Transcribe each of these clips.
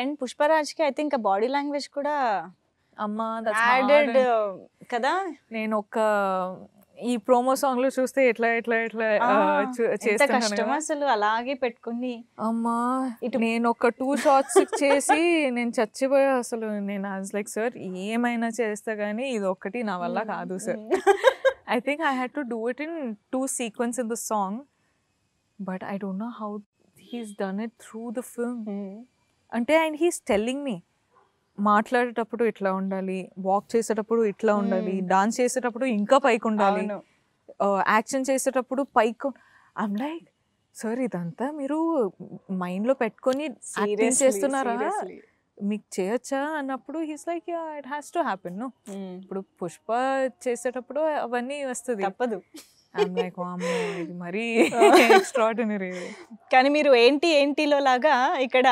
And కి I think body language కూడా అమ్మా కదా నేను ఒక ఈ ప్రోమో సాంగ్ లో చూస్తే ఎట్లా ఎట్లా ఎట్లా కష్టం అసలు అలాగే పెట్టుకుని అమ్మా ఇటు నేను ఒక టూ షాట్స్ చేసి నేను చచ్చిపోయా అసలు నేను యాజ్ లైక్ సార్ ఏమైనా చేస్తా గానీ ఇది ఒక్కటి నా వల్ల కాదు sir I think I had to do it in two sequence in the song but I don't know how he's done it through the film అంటే అండ్ హీస్ టెల్లింగ్ మీ మాట్లాడేటప్పుడు ఇట్లా ఉండాలి వాక్ చేసేటప్పుడు ఇట్లా ఉండాలి డాన్స్ hmm. చేసేటప్పుడు ఇంకా పైకి ఉండాలి యాక్షన్ చేసేటప్పుడు పైకి ఐమ్ లైక్ సార్ ఇదంతా మీరు మైండ్లో పెట్టుకొని యాక్టింగ్ చేస్తున్నారా మీకు చేయొచ్చా అన్నప్పుడు he's like it has to happen no ఇప్పుడు పుష్ప చేసేటప్పుడు అవన్నీ వస్తుంది తప్పదు oh, ఇది మరీ ఎక్స్ట్రాడినరీ కానీ మీరు ఏంటి ఏంటిలో లాగా ఇక్కడ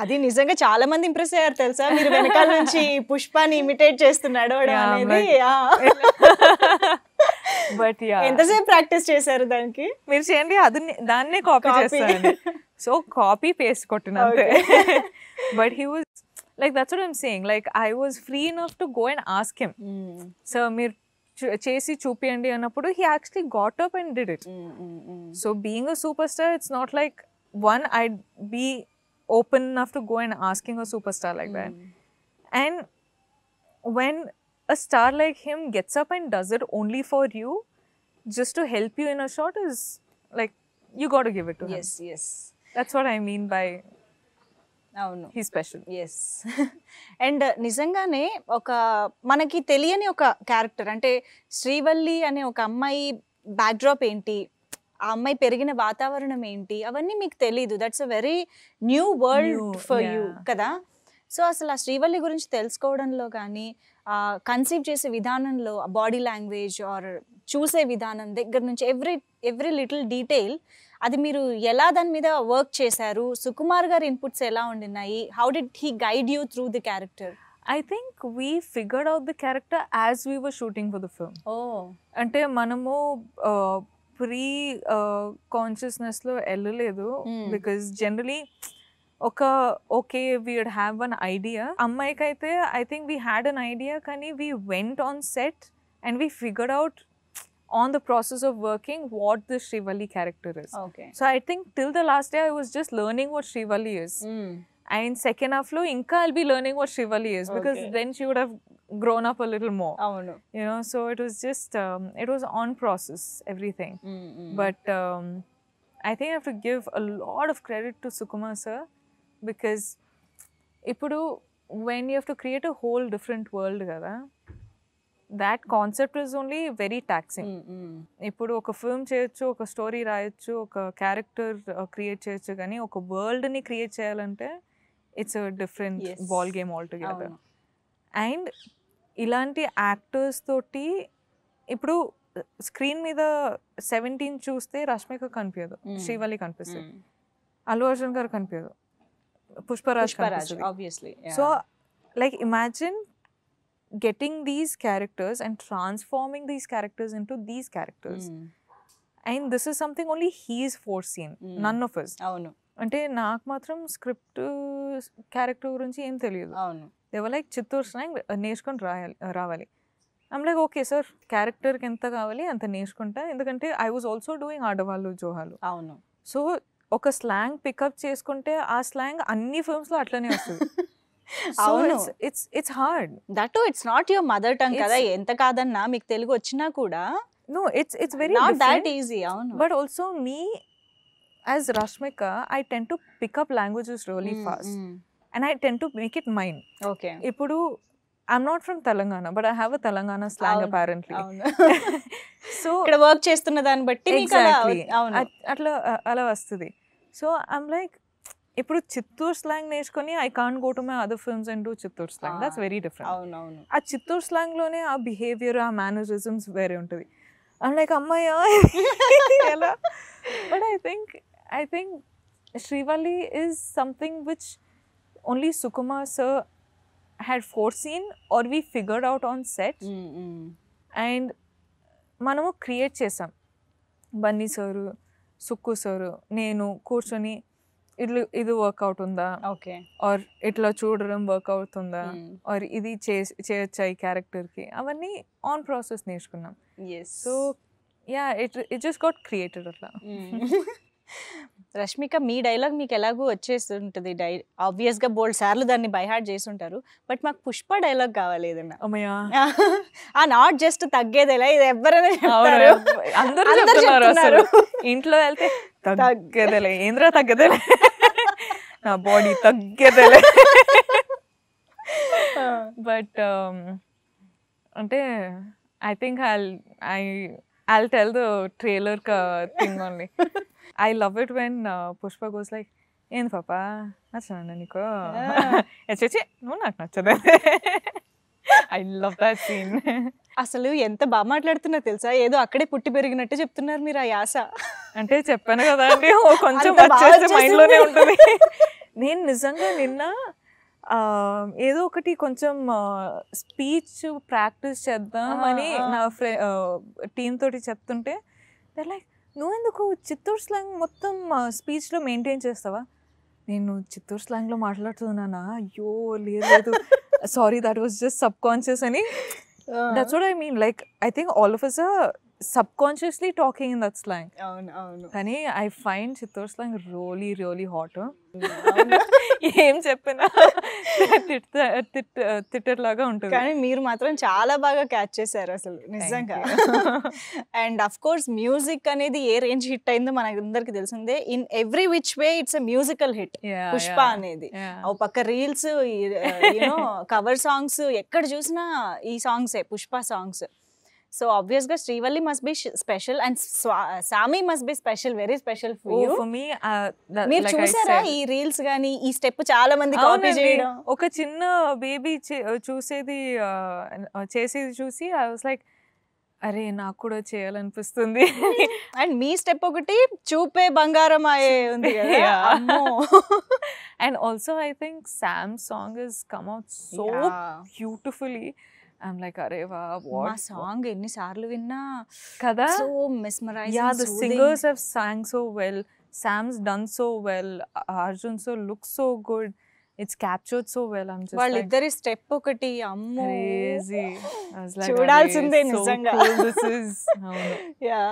అది నిజంగా చాలా మంది ఇంప్రెస్ అయ్యారు తెలుసా మీరు వెనకాల నుంచి పుష్పాని ఇమిటేట్ చేస్తున్నాడు అనేది బట్ ఎంతసేపు ప్రాక్టీస్ చేశారు దానికి మీరు చేయండి అది దాన్నే కాపీ చేస్తారు సో కాపీ పేస్ట్ కొట్టిన but he was like that's what I'm saying like I was free enough to go and ask him so మీరు చేసి చూపియండి అన్నప్పుడు he actually got up and did it so being a super star it's not like one I be open enough to go and asking a superstar like mm. that. And when a star like him gets up and does it only for you, just to help you in a shot is like you got to give it to yes, him. Yes, yes. That's what I mean by అవును he special yes and నిజంగానే ఒక మనకి తెలియని ఒక character అంటే శ్రీవల్లి అనే ఒక అమ్మాయి బ్యాక్డ్రాప్ ఏంటి ఆ అమ్మాయి పెరిగిన వాతావరణం ఏంటి అవన్నీ మీకు తెలీదు that's a very new world for you కదా సో అసలు ఆ శ్రీవల్లి గురించి తెలుసుకోవడంలో కానీ కన్సీవ్ చేసే విధానంలో బాడీ లాంగ్వేజ్ ఆర్ చూసే విధానం దగ్గర నుంచి ఎవ్రీ ఎవ్రీ లిటిల్ డీటెయిల్ అది మీరు ఎలా దాని మీద వర్క్ చేశారు సుకుమార్ గారి ఇన్పుట్స్ ఎలా ఉండినాయి how did he guide you through the character I think we figured out the character as we were shooting for the film అంటే మనము ప్రీ కాన్షియస్నెస్లో uh, వెళ్ళలేదు బికాస్ hmm. జనరలీ ఒక okay we'd have an idea అమ్మాయికైతే I think we had an idea కానీ we went on set and we figured out on the process of working what the Shrivali character is. Okay. So I think till the last day I was just learning what Shrivali is. Hmm. And second half లో ఇంకా I be learning what Srivalli is because then she would have grown up little more అవును you know so it was just um, it was on process everything but um, I think have to give a lot of credit to Sukumar sir because ఇప్పుడు when you have to create a whole different world కదా that concept is only very taxing ఇప్పుడు ఒక film చేయొచ్చు ఒక story రాయొచ్చు ఒక character create uh, చేయొచ్చు కానీ ఒక వరల్డ్ని క్రియేట్ చేయాలంటే it's different ball game all together and ఇలాంటి యాక్టర్స్ తోటి ఇప్పుడు స్క్రీన్ uh, మీద సెవెంటీన్ చూస్తే రష్మిక కనిపించదు hmm. శ్రీవల్లి కనిపిస్తుంది hmm. అల్లు అర్జున్ గారు కనిపించదు Pushparaj so like imagine getting these characters and transforming these characters in to these characters and this is something only he's foreseen none of us అవును అంటే నాకు మాత్రం స్క్రిప్ట్ క్యారెక్టర్ గురించి ఏం తెలియదు అవును దేవర్ లైక్ చిత్తూరు స్లాంగ్ నేర్చుకొని రాయాలి రావాలి లైక్ ఓకే సార్ క్యారెక్టర్కి ఎంత కావాలి అంత నేర్చుకుంటా ఎందుకంటే ఐ వాజ్ ఆల్సో డూయింగ్ ఆడవాళ్ళు జోహాలు అవును సో ఒక స్లాంగ్ పికప్ చేసుకుంటే ఆ స్లాంగ్ అన్ని ఫిల్మ్స్లో అట్లనే వస్తుంది అవును it's it's hard that it's not your mother tongue కదా ఎంత కాదన్నా మీకు తెలుగు వచ్చినా కూడా no it's it's very not that easy అవును but also me as Rashmika, I tend to pick up up languages fast and I mm. To make it mind okay ఇప్పుడు mine. Okay. I'm not from Telangana but I have a Telangana slang apparently so ఇక్కడ work చేస్తున్న దాన్ని బట్టి అట్లా అలా వస్తుంది so I'm like ఇప్పుడు Chittoor slang నేర్చుకుని I can go to my other films and do Chittoor slang that's very different ఆ చిత్తూరు స్లాంగ్లోనే ఆ బిహేవియర్ ఆ మేనరిజమ్స్ వేరే ఉంటుంది అండ్ లైక్ అమ్మాయి ఎలా but I think I think Srivali is something which only Sukuma sir had foreseen or we figured out on set. And mm, mm. మనము create చేసాం Bunny sir Sukku sir నేను కూర్చొని ఇట్లు ఇది వర్క్ ఉందా ఓకే ఆర్ ఇట్లా చూడడం వర్క్ ఉందా ఆర్ mm. ఇది చే చేయొచ్చా ఈ క్యారెక్టర్కి అవన్నీ ఆన్ ప్రాసెస్ నేర్చుకున్నాం so ya it it just got created అట్లా రష్మిక మీ డైలాగ్ మీకు ఎలాగో వచ్చేస్తుంటుంది డై ఆబ్వియస్గా బోల్డ్ సార్లు దాన్ని బైహార్ట్ ఉంటారు బట్ మాకు పుష్ప డైలాగ్ కావాలి ఏదన్నా ఆ నాట్ జస్ట్ తగ్గేది ఎలా ఇది ఎవరైనా ఇంట్లో వెళ్తే తగ్గదేలే ఏంద్రా తగ్గదేలే నా బాడీ తగ్గేదలే బట్ అంటే I think I I I tell the trailer thing only I love it when Pushpa goes like ఏంది పాప నచ్చనండి నీకు వచ్చి నువ్వు నాకు నచ్చదు ఐ లవ్ దట్ సీన్ అసలు ఎంత బాగా మాట్లాడుతున్నా తెలుసా ఏదో అక్కడే పుట్టి పెరిగినట్టు చెప్తున్నారు మీరు ఆ యాస అంటే చెప్పాను కదా అండి కొంచెం వచ్చేసి మైండ్లోనే ఉంటుంది నేను నిజంగా నిన్న ఏదో ఒకటి కొంచెం స్పీచ్ ప్రాక్టీస్ చేద్దాం అని నా ఫ్రె టీమ్ తోటి చెప్తుంటే లైక్ నువ్వెందుకు చిత్తూరు స్లాంగ్ మొత్తం స్పీచ్లో మెయింటైన్ చేస్తావా నేను చిత్తూరు స్లాంగ్లో మాట్లాడుతున్నానా అయ్యో లేదు sorry that was just subconscious అని that's what I mean like I think all of us subconsciously talking in that slang కానీ ఐ ఫైండ్ చిత్తూరు స్లాంగ్ రోలీ రోలీ హాట్ ఏం చెప్పినా తిట్టర్లాగా ఉంటుంది కానీ మీరు మాత్రం చాలా బాగా క్యాచ్ చేశారు అసలు నిజంగా అండ్ అఫ్ కోర్స్ మ్యూజిక్ అనేది ఏ రేంజ్ హిట్ అయిందో మనకి అందరికి తెలిసిందే in every which way it's musical hit Pushpa అనేది ఓ పక్క రీల్స్ కవర్ సాంగ్స్ ఎక్కడ చూసినా ఈ సాంగ్సే పుష్ప సాంగ్స్ సో ఆబ్వియస్గా Srivalli must be special and Saami must be special very special మీరు చూసారా ఈ రీల్స్ కానీ ఈ స్టెప్ చాలా మంది కాపీ చేయడం ఒక చిన్న బేబీ uh, చూసేది uh, uh, చేసేది చూసి ఐ వాస్ లైక్ అరే నాకు కూడా చేయాలనిపిస్తుంది అండ్ మీ స్టెప్ ఒకటి చూపే బంగారం అయ్యే ఉంది and also I think Sam song is come out so beautifully I'm like అరే వా మా సాంగ్ ఎన్నిసార్లు విన్నా కదా so mesmerize ya the singers have sung so well Sam's done so well Arjun so look so good it's captured so well I'm just వాళ్ళిద్దరి step ఒకటి అమ్మో crazy చూడాల్సిందే నిజంగా దిస్ ఇస్ యా